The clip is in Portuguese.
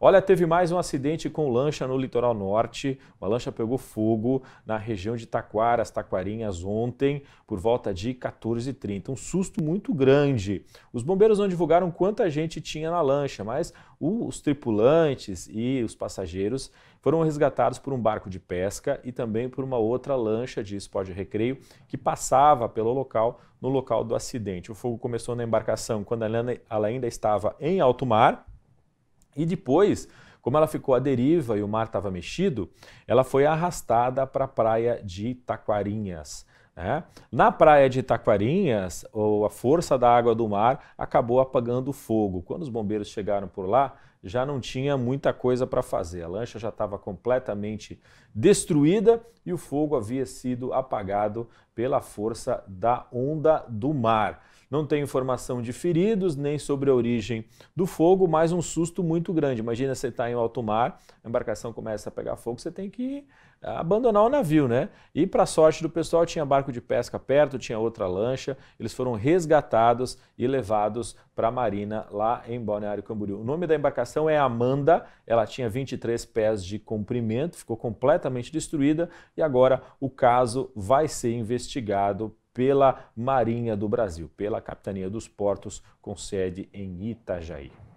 Olha, teve mais um acidente com lancha no litoral norte. Uma lancha pegou fogo na região de Taquaras, Taquarinhas, ontem, por volta de 14h30. Um susto muito grande. Os bombeiros não divulgaram quanta gente tinha na lancha, mas os tripulantes e os passageiros foram resgatados por um barco de pesca e também por uma outra lancha de esporte recreio que passava pelo local, no local do acidente. O fogo começou na embarcação quando ela ainda estava em alto mar e depois, como ela ficou à deriva e o mar estava mexido, ela foi arrastada para a praia de Taquarinhas. Né? Na praia de Taquarinhas, a força da água do mar acabou apagando o fogo. Quando os bombeiros chegaram por lá, já não tinha muita coisa para fazer. A lancha já estava completamente destruída e o fogo havia sido apagado pela força da onda do mar. Não tem informação de feridos nem sobre a origem do fogo, mas um susto muito grande. Imagina você estar tá em no alto mar, a embarcação começa a pegar fogo, você tem que eh, abandonar o navio, né? E para sorte do pessoal, tinha barco de pesca perto, tinha outra lancha, eles foram resgatados e levados para a marina lá em Balneário Camboriú. O nome da embarcação é Amanda, ela tinha 23 pés de comprimento, ficou completamente destruída e agora o caso vai ser investigado pela Marinha do Brasil, pela Capitania dos Portos, com sede em Itajaí.